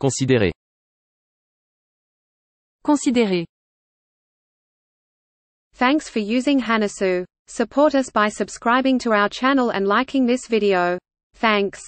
Considérer. Considérer. Thanks for using Hanasu. Support us by subscribing to our channel and liking this video. Thanks.